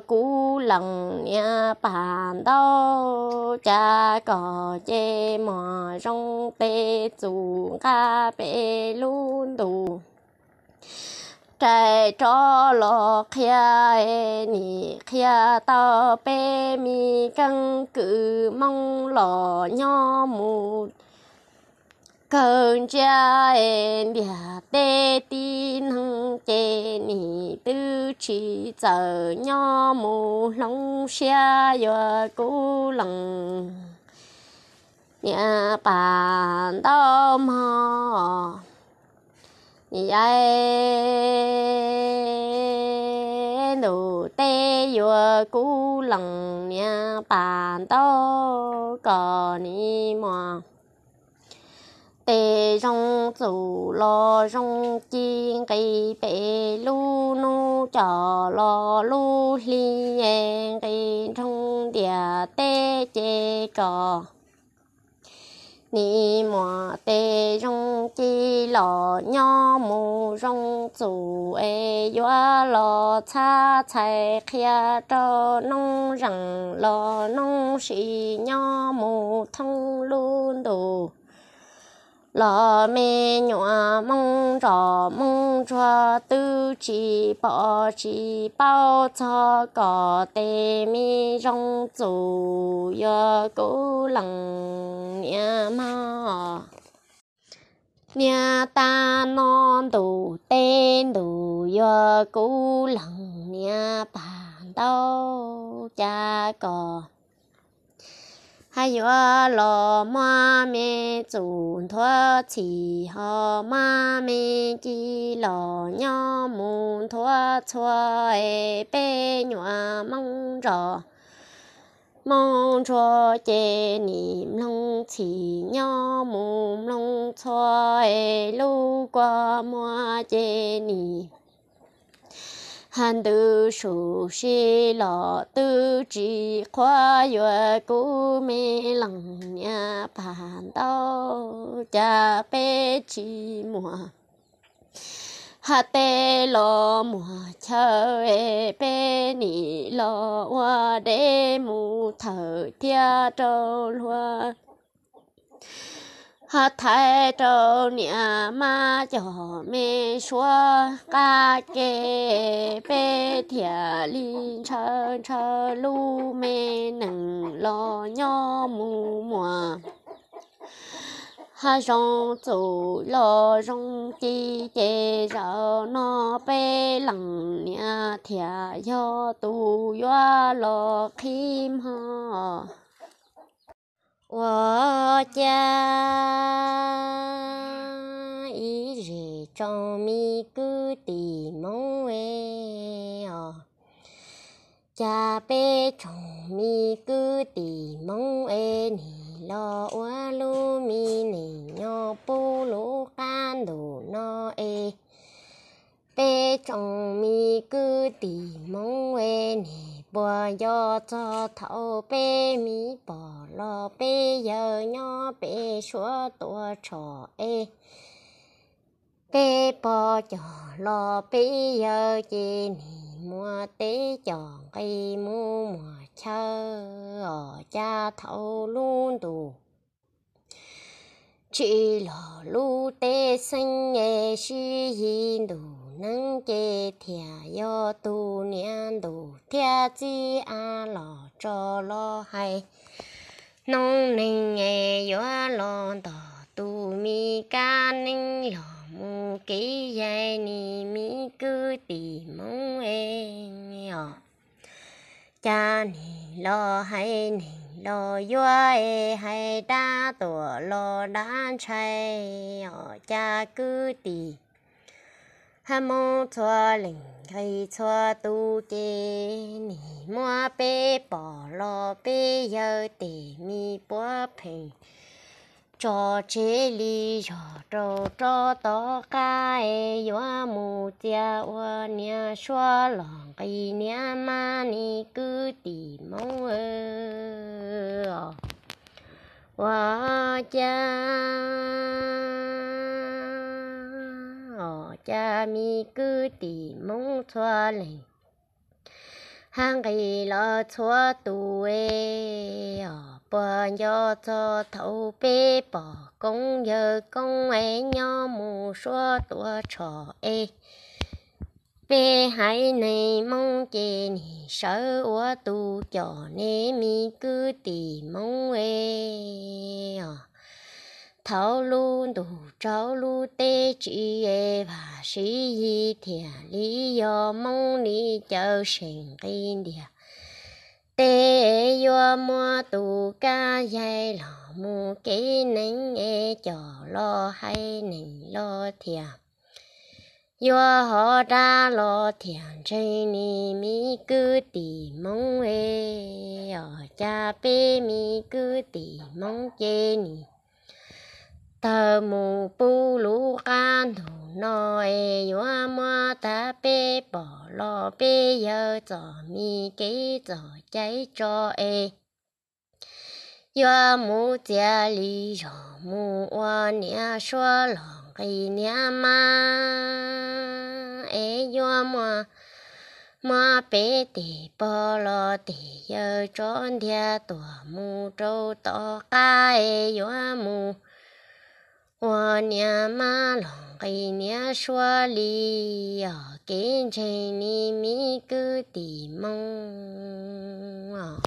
cú lòng nhà bàn đâu cha có chê mò rong tê dù ca bê luôn đủ trái cho lo khia ni khía tao bê mi căng cứ mong lo nhau một con cha em bia bê tin hăng chê nì tư chỉ giờ nhỏ mù lòng xa yo cú lòng nhà bàn đó mà nhà đồ tê yo cú lòng nhà bàn đó có ni mò bé rong dù lo rong chi cây bé lu nu trò lo lu li yên cây thông địa tê chê trò ni mò tê rong chi lo nho mù rong dù e yoa lo cha chạy khia cho nông rằng lo nông sĩ nho mù thông luôn đồ lò mê nhỏ mong trò mong trò tư chỉ bỏ chỉ bao cho cỏ tê mi rong dù yo cố lặng nhà mà nhà ta non đủ tên đủ yo cố lặng nhà bàn đâu cha cỏ 还有老妈咪总托起好妈咪给老娘们托错哎被娘蒙着。mong cho chế niệm long chỉ nhau mồm long cho e lu qua mua chế niệm hàn tư sủ xì lọ tư chỉ khoa yue cú mê lằng nhà bàn đau cha bê chi mùa hà tê lọ mùa chờ ê bê nỉ lọ hoa đê mù thở thia trâu loa hát thái trâu nhà ma cho mẹ xóa ca kê bê thịa linh chơ chơ lu mê nâng lo nhó mù mùa ha rong chủ lo rong chi chê rau nó bê lằng nhà thịa yo tu yo lo kim hò. 我家一日长米谷地梦喂哦，家被长米谷地梦喂你老我路米你鸟不路干路那哎，被长米谷地梦喂你。bỏ yo cho thâu bê mi bỏ lo bê yo nho bê xóa tua trò ê bê bỏ cho lo bê yo chê nì mua tế chọn cây mua mua chơi ở ờ, cha thâu luôn đủ chỉ lo lu tê sinh nghe shi yin đủ 能给天要多年多天气俺老着老海，农人哎要老到多米家人老母给爷你米个地梦哎呀，家你老海你。lo yuai hay đa tổ lo đan chay ở cha cứ tì 哈莫错灵开错都给你莫被 bỏ cho chế li cho cho cho to ca e yo mu tia wa nia xua lòng cây nia ma ni cứ tì mong ơ wa cha cha mi cứ tỉ mong cho lệ hàng ngày lo cho tuổi bỏ nhớ cho thấu bê bỏ công nhớ công ấy nhớ mù cho tuổi trò ấy bé hãy này mong chê nì sợ quá tu cho nè mi cứ tì mong ê thảo lu đủ cháu lu tê chỉ ye và sĩ mong ni sinh kinh địa tê yo mua tu ca dây lò kế nánh e cho lo hay nánh lo thiền yo họ ra lo mi cứ tì mong e ở cha mi cứ tì mong chê ni tờ mù bu lũ can thủ nói yo mà ta bê bỏ lo bê yo cho mi cái cho cháy cho e yo mù gia li yo mù wa nia xua lòng cái nia ma e yo mà mà bé thì bỏ lo thì yo trốn theo tuổi mù trâu to cái yo mù 我娘妈龙给娘说哩，要改成你命格的梦啊！